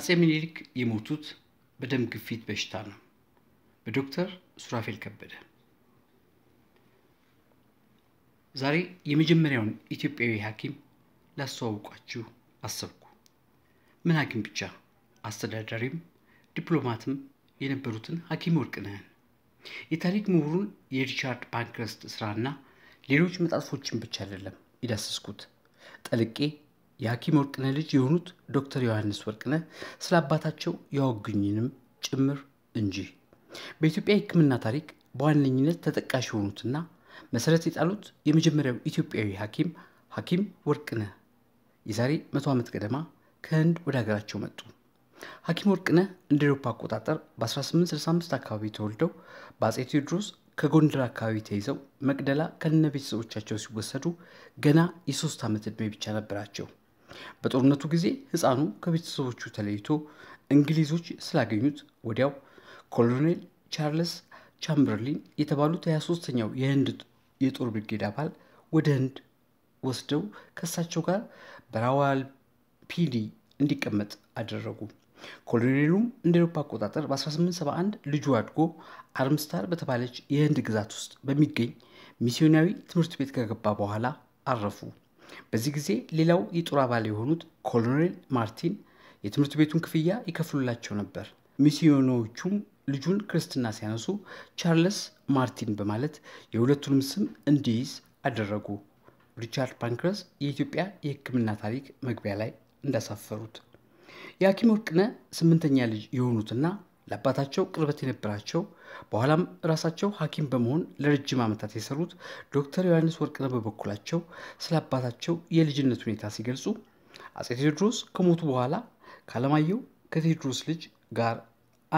አጼ ምኒልክ የሞቱት በደም ግፊት በሽታ ነው፣ በዶክተር ሱራፌል ከበደ። ዛሬ የመጀመሪያውን ኢትዮጵያዊ ሐኪም ላስተዋውቃችሁ አሰብኩ። ምን ሐኪም ብቻ፣ አስተዳዳሪም ዲፕሎማትም የነበሩትን ሐኪም ወርቅነህን የታሪክ ምሁሩን የሪቻርድ ፓንክረስት ስራና ሌሎች መጣጥፎችን ብቻ አይደለም የዳሰስኩት ጠልቄ የሐኪም ወርቅነህ ልጅ የሆኑት ዶክተር ዮሐንስ ወርቅነህ ስለ አባታቸው ያወግኝንም ጭምር እንጂ። በኢትዮጵያ የሕክምና ታሪክ በዋነኝነት ተጠቃሽ የሆኑትና መሰረት የጣሉት የመጀመሪያው ኢትዮጵያዊ ሐኪም ሐኪም ወርቅነህ የዛሬ መቶ ዓመት ገደማ ከህንድ ወደ ሀገራቸው መጡ። ሐኪም ወርቅነህ እንደ ኤሮፓ አቆጣጠር በ1865 አካባቢ ተወልደው በአጼ ቴዎድሮስ ከጎንደር አካባቢ ተይዘው መቅደላ ከነ ቤተሰቦቻቸው ሲወሰዱ ገና የሶስት ዓመት ዕድሜ ብቻ ነበራቸው። በጦርነቱ ጊዜ ህፃኑ ከቤተሰቦቹ ተለይቶ እንግሊዞች ስላገኙት ወዲያው ኮሎኔል ቻርልስ ቻምበርሊን የተባሉት 23 ተኛው የህንድ የጦር ብርጌድ አባል ወደ ህንድ ወስደው ከእሳቸው ጋር በራዋል ፒዲ እንዲቀመጥ አደረጉ። ኮሎኔሉም እንደ ኤሮፓ አቆጣጠር በ1871 ልጁ አድጎ አርምስታር በተባለች የህንድ ግዛት ውስጥ በሚገኝ ሚስዮናዊ ትምህርት ቤት ከገባ በኋላ አረፉ። በዚህ ጊዜ ሌላው የጦር አባል የሆኑት ኮሎኔል ማርቲን የትምህርት ቤቱን ክፍያ ይከፍሉላቸው ነበር። ሚስዮኖቹም ልጁን ክርስትና ሲያነሱ ቻርልስ ማርቲን በማለት የሁለቱንም ስም እንዲይዝ አደረጉ። ሪቻርድ ፓንክረስ የኢትዮጵያ የሕክምና ታሪክ መግቢያ ላይ እንዳሳፈሩት የሐኪም ወርቅነህ ስምንተኛ ልጅ የሆኑትና ለአባታቸው ቅርበት የነበራቸው በኋላም ራሳቸው ሐኪም በመሆን ለረጅም ዓመታት የሰሩት ዶክተር ዮሐንስ ወርቅነህ በበኩላቸው ስለ አባታቸው የልጅነት ሁኔታ ሲገልጹ አጼ ቴዎድሮስ ከሞቱ በኋላ ከአለማየሁ ከቴዎድሮስ ልጅ ጋር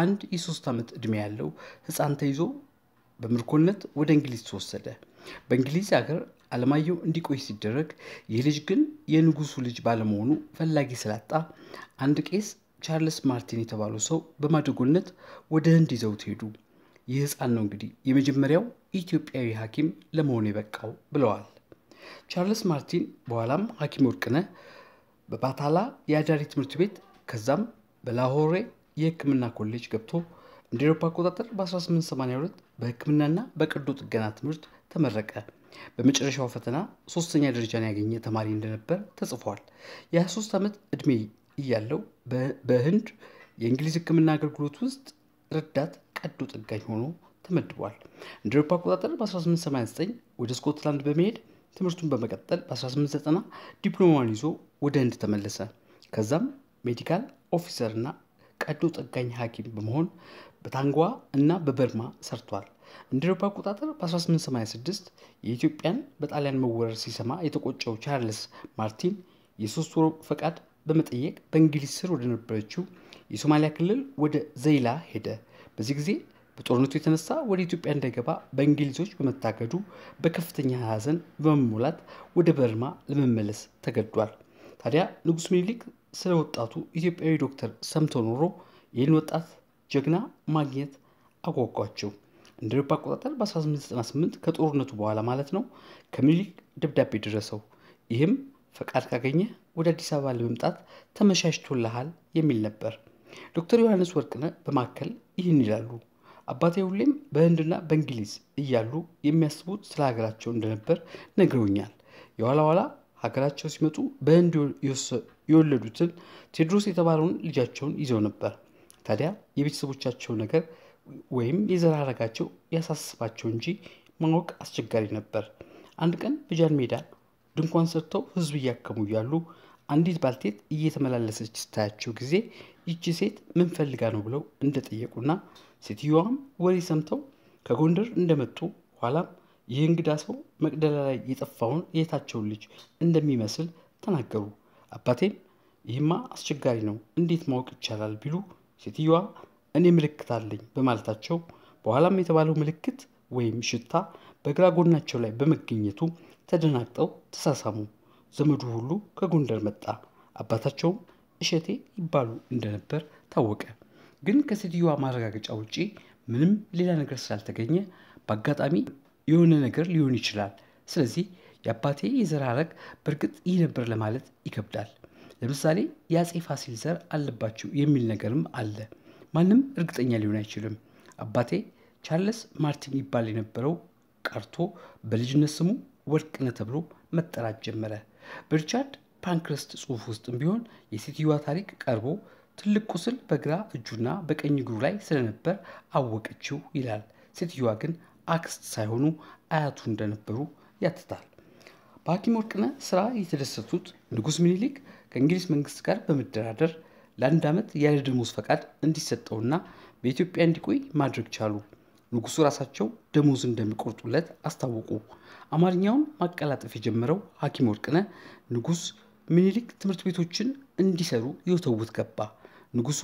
አንድ የሶስት ዓመት ዕድሜ ያለው ሕፃን ተይዞ በምርኮነት ወደ እንግሊዝ ተወሰደ። በእንግሊዝ አገር አለማየሁ እንዲቆይ ሲደረግ ይህ ልጅ ግን የንጉሱ ልጅ ባለመሆኑ ፈላጊ ስላጣ አንድ ቄስ ቻርልስ ማርቲን የተባለው ሰው በማደጎነት ወደ ህንድ ይዘውት ሄዱ። ይህ ህፃን ነው እንግዲህ የመጀመሪያው ኢትዮጵያዊ ሐኪም ለመሆን የበቃው ብለዋል። ቻርልስ ማርቲን በኋላም ሐኪም ወርቅነህ በባታላ የአዳሪ ትምህርት ቤት ከዛም በላሆሬ የህክምና ኮሌጅ ገብቶ እንደ ኤሮፓ አቆጣጠር በ1882 በህክምናና በቀዶ ጥገና ትምህርት ተመረቀ። በመጨረሻው ፈተና ሶስተኛ ደረጃን ያገኘ ተማሪ እንደነበር ተጽፏል። የ23 ዓመት ዕድሜ እያለው በህንድ የእንግሊዝ ህክምና አገልግሎት ውስጥ ረዳት ቀዶ ጠጋኝ ሆኖ ተመድቧል። እንደ አውሮፓ አቆጣጠር በ1889 ወደ ስኮትላንድ በመሄድ ትምህርቱን በመቀጠል በ1890 ዲፕሎማን ይዞ ወደ ህንድ ተመለሰ። ከዛም ሜዲካል ኦፊሰር እና ቀዶ ጠጋኝ ሐኪም በመሆን በታንጓ እና በበርማ ሰርቷል። እንደ አውሮፓ አቆጣጠር በ1886 የኢትዮጵያን በጣሊያን መወረር ሲሰማ የተቆጨው ቻርልስ ማርቲን የሶስት ወር ፈቃድ በመጠየቅ በእንግሊዝ ስር ወደ ነበረችው የሶማሊያ ክልል ወደ ዘይላ ሄደ። በዚህ ጊዜ በጦርነቱ የተነሳ ወደ ኢትዮጵያ እንዳይገባ በእንግሊዞች በመታገዱ በከፍተኛ ሐዘን በመሞላት ወደ በርማ ለመመለስ ተገዷል። ታዲያ ንጉሥ ምኒልክ ስለ ወጣቱ ኢትዮጵያዊ ዶክተር ሰምቶ ኖሮ ይህን ወጣት ጀግና ማግኘት አጓጓቸው። እንደ አውሮፓ አቆጣጠር በ1898 ከጦርነቱ በኋላ ማለት ነው ከምኒልክ ደብዳቤ ደረሰው። ይህም ፈቃድ ካገኘ ወደ አዲስ አበባ ለመምጣት ተመሻሽቶልሃል የሚል ነበር። ዶክተር ዮሐንስ ወርቅነ በማከል ይህን ይላሉ። አባቴ ሁሌም በህንድና በእንግሊዝ እያሉ የሚያስቡት ስለ ሀገራቸው እንደነበር ነግረውኛል። የኋላ ኋላ ሀገራቸው ሲመጡ በህንድ የወለዱትን ቴድሮስ የተባለውን ልጃቸውን ይዘው ነበር። ታዲያ የቤተሰቦቻቸው ነገር ወይም የዘር ያሳስባቸው እንጂ ማወቅ አስቸጋሪ ነበር። አንድ ቀን በጃን ሜዳ ድንኳን ሰጥተው ህዝብ እያከሙ እያሉ አንዲት ባልቴት እየተመላለሰች ስታያቸው ጊዜ ይቺ ሴት ምን ፈልጋ ነው ብለው እንደጠየቁና ሴትዮዋም ወሬ ሰምተው ከጎንደር እንደመጡ ኋላም ይህ እንግዳ ሰው መቅደላ ላይ የጠፋውን የታቸውን ልጅ እንደሚመስል ተናገሩ። አባቴም ይህማ አስቸጋሪ ነው፣ እንዴት ማወቅ ይቻላል ቢሉ ሴትዮዋ እኔ ምልክት አለኝ በማለታቸው በኋላም የተባለው ምልክት ወይም ሽታ በግራ ጎናቸው ላይ በመገኘቱ ተደናግጠው ተሳሳሙ። ዘመዱ ሁሉ ከጎንደር መጣ። አባታቸውም እሸቴ ይባሉ እንደነበር ታወቀ። ግን ከሴትዮዋ ማረጋገጫ ውጪ ምንም ሌላ ነገር ስላልተገኘ በአጋጣሚ የሆነ ነገር ሊሆን ይችላል። ስለዚህ የአባቴ የዘር ሐረግ በእርግጥ ይህ ነበር ለማለት ይከብዳል። ለምሳሌ የአጼ ፋሲል ዘር አለባቸው የሚል ነገርም አለ። ማንም እርግጠኛ ሊሆን አይችልም። አባቴ ቻርለስ ማርቲን ይባል የነበረው ቀርቶ በልጅነት ስሙ ወርቅነህ ተብሎ መጠራት ጀመረ። በሪቻርድ ፓንክረስት ጽሑፍ ውስጥም ቢሆን የሴትዮዋ ታሪክ ቀርቦ ትልቅ ቁስል በግራ እጁና በቀኝ እግሩ ላይ ስለነበር አወቀችው ይላል። ሴትዮዋ ግን አክስት ሳይሆኑ አያቱ እንደነበሩ ያትታል። በሐኪም ወርቅነህ ስራ የተደሰቱት ንጉሥ ምኒልክ ከእንግሊዝ መንግስት ጋር በመደራደር ለአንድ ዓመት ያለ ደሞዝ ፈቃድ እንዲሰጠውና በኢትዮጵያ እንዲቆይ ማድረግ ቻሉ። ንጉሱ ራሳቸው ደሞዝ እንደሚቆርጡለት አስታወቁ። አማርኛውን ማቀላጠፍ የጀመረው ሐኪም ወርቅነ ንጉስ ምኒልክ ትምህርት ቤቶችን እንዲሰሩ ይወተውት ገባ። ንጉሱ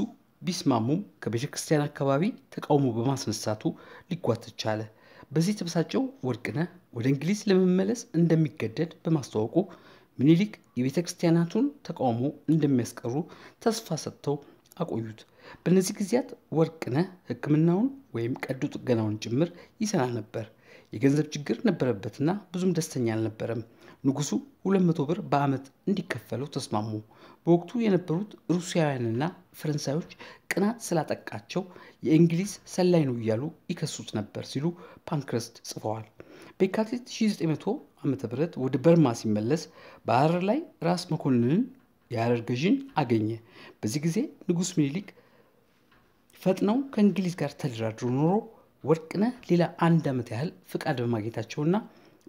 ቢስማሙም ከቤተ ክርስቲያን አካባቢ ተቃውሞ በማስነሳቱ ሊጓተት ቻለ። በዚህ ተበሳጨው ወርቅነ ወደ እንግሊዝ ለመመለስ እንደሚገደድ በማስታወቁ ምኒልክ የቤተ ክርስቲያናቱን ተቃውሞ እንደሚያስቀሩ ተስፋ ሰጥተው አቆዩት። በእነዚህ ጊዜያት ወርቅነ ሕክምናውን ወይም ቀዶ ጥገናውን ጭምር ይሰራ ነበር። የገንዘብ ችግር ነበረበትና ብዙም ደስተኛ አልነበረም። ንጉሱ 200 ብር በአመት እንዲከፈለው ተስማሙ። በወቅቱ የነበሩት ሩሲያውያንና ፈረንሳዮች ቅናት ስላጠቃቸው የእንግሊዝ ሰላይ ነው እያሉ ይከሱት ነበር ሲሉ ፓንክረስት ጽፈዋል። በየካቲት 1900 ዓ.ም ወደ በርማ ሲመለስ በሐረር ላይ ራስ መኮንንን የሐረር ገዥን አገኘ። በዚህ ጊዜ ንጉስ ሚኒሊክ ፈጥነው ከእንግሊዝ ጋር ተደራድሮ ኖሮ ወርቅነህ ሌላ አንድ ዓመት ያህል ፍቃድ በማግኘታቸውና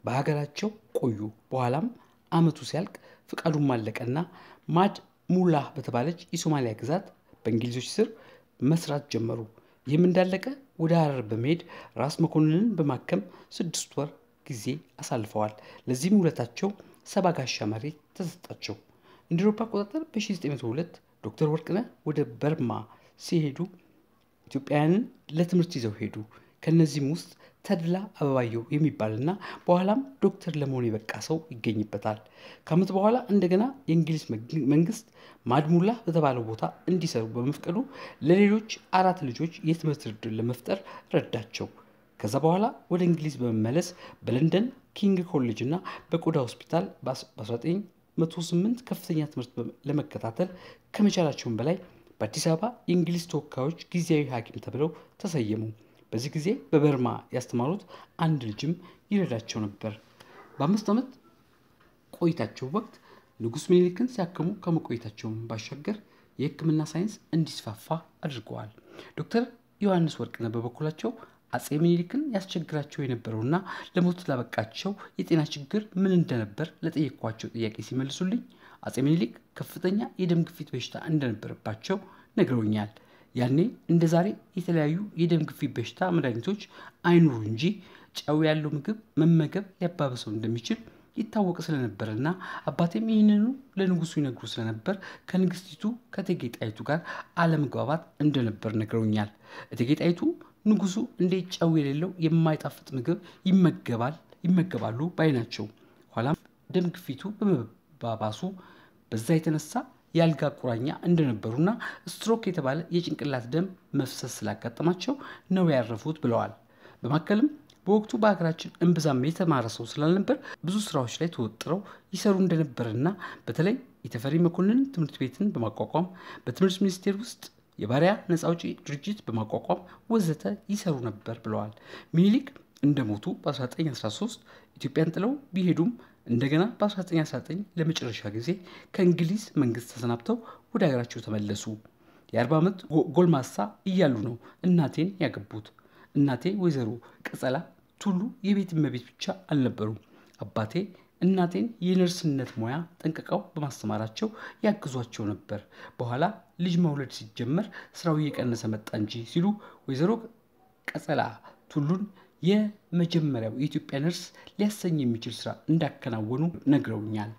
በሀገራቸው ቆዩ። በኋላም አመቱ ሲያልቅ ፍቃዱን ማለቀና ማድ ሙላህ በተባለች የሶማሊያ ግዛት በእንግሊዞች ስር መስራት ጀመሩ። ይህም እንዳለቀ ወደ ሀረር በመሄድ ራስ መኮንንን በማከም ስድስት ወር ጊዜ አሳልፈዋል። ለዚህም ውለታቸው ሰባ ጋሻ መሬት ተሰጣቸው። እንደ አውሮፓ አቆጣጠር በ1902 ዶክተር ወርቅነህ ወደ በርማ ሲሄዱ ኢትዮጵያውያንን ለትምህርት ይዘው ሄዱ። ከእነዚህም ውስጥ ተድላ አበባየው የሚባልና በኋላም ዶክተር ለመሆን የበቃ ሰው ይገኝበታል። ከዓመት በኋላ እንደገና የእንግሊዝ መንግስት ማድሙላ በተባለው ቦታ እንዲሰሩ በመፍቀዱ ለሌሎች አራት ልጆች የትምህርት ዕድል ለመፍጠር ረዳቸው። ከዛ በኋላ ወደ እንግሊዝ በመመለስ በለንደን ኪንግ ኮሌጅ እና በቆዳ ሆስፒታል በ1908 ከፍተኛ ትምህርት ለመከታተል ከመቻላቸውም በላይ በአዲስ አበባ የእንግሊዝ ተወካዮች ጊዜያዊ ሐኪም ተብለው ተሰየሙ። በዚህ ጊዜ በበርማ ያስተማሩት አንድ ልጅም ይረዳቸው ነበር። በአምስት ዓመት ቆይታቸው ወቅት ንጉሥ ሚኒሊክን ሲያክሙ ከመቆየታቸውም ባሻገር የሕክምና ሳይንስ እንዲስፋፋ አድርገዋል። ዶክተር ዮሐንስ ወርቅነህ በበኩላቸው አጼ ሚኒሊክን ያስቸግራቸው የነበረውና ለሞት ላበቃቸው የጤና ችግር ምን እንደነበር ለጠየኳቸው ጥያቄ ሲመልሱልኝ አጼ ምኒልክ ከፍተኛ የደም ግፊት በሽታ እንደነበረባቸው ነግረውኛል። ያኔ እንደ ዛሬ የተለያዩ የደም ግፊት በሽታ መድኃኒቶች አይኑሩ እንጂ ጨው ያለው ምግብ መመገብ ሊያባብሰው እንደሚችል ይታወቅ ስለነበረና አባቴም ይህንኑ ለንጉሱ ይነግሩ ስለነበር ከንግስቲቱ ከእቴጌ ጣይቱ ጋር አለመግባባት እንደነበር ነግረውኛል። እቴጌ ጣይቱ ንጉሱ እንዴት ጨው የሌለው የማይጣፍጥ ምግብ ይመገባል ይመገባሉ ባይ ናቸው። ኋላም ደም ግፊቱ ባባሱ በዛ የተነሳ የአልጋ ቁራኛ እንደነበሩና ስትሮክ የተባለ የጭንቅላት ደም መፍሰስ ስላጋጠማቸው ነው ያረፉት ብለዋል። በማከልም በወቅቱ በሀገራችን እምብዛም የተማረ ሰው ስላልነበር ብዙ ስራዎች ላይ ተወጥረው ይሰሩ እንደነበርና በተለይ የተፈሪ መኮንን ትምህርት ቤትን በማቋቋም በትምህርት ሚኒስቴር ውስጥ የባሪያ ነፃ አውጪ ድርጅት በማቋቋም ወዘተ ይሰሩ ነበር ብለዋል። ሚኒሊክ እንደሞቱ በ1913 ኢትዮጵያን ጥለው ቢሄዱም እንደገና በ1919 ለመጨረሻ ጊዜ ከእንግሊዝ መንግስት ተሰናብተው ወደ ሀገራቸው ተመለሱ። የ40 ዓመት ጎልማሳ እያሉ ነው እናቴን ያገቡት። እናቴ ወይዘሮ ቀጸላ ቱሉ የቤት እመቤት ብቻ አልነበሩም። አባቴ እናቴን የነርስነት ሙያ ጠንቅቀው በማስተማራቸው ያግዟቸው ነበር። በኋላ ልጅ መውለድ ሲጀመር ስራው እየቀነሰ መጣ እንጂ ሲሉ ወይዘሮ ቀጸላ ቱሉን የመጀመሪያው የኢትዮጵያ ነርስ ሊያሰኝ የሚችል ስራ እንዳከናወኑ ነግረውኛል።